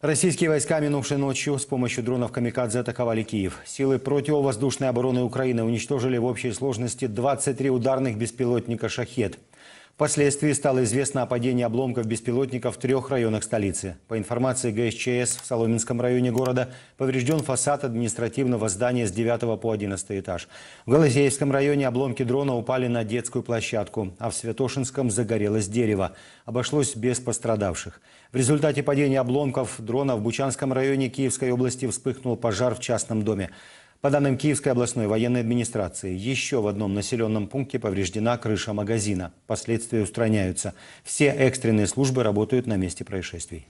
Российские войска минувшей ночью с помощью дронов «Камикадзе» атаковали Киев. Силы противовоздушной обороны Украины уничтожили в общей сложности 23 ударных беспилотника «Шахет». Впоследствии стало известно о падении обломков беспилотников в трех районах столицы. По информации ГСЧС, в Соломенском районе города поврежден фасад административного здания с 9 по 11 этаж. В Голосеевском районе обломки дрона упали на детскую площадку, а в Святошинском загорелось дерево. Обошлось без пострадавших. В результате падения обломков дрона в Бучанском районе Киевской области вспыхнул пожар в частном доме. По данным Киевской областной военной администрации, еще в одном населенном пункте повреждена крыша магазина. Последствия устраняются. Все экстренные службы работают на месте происшествий.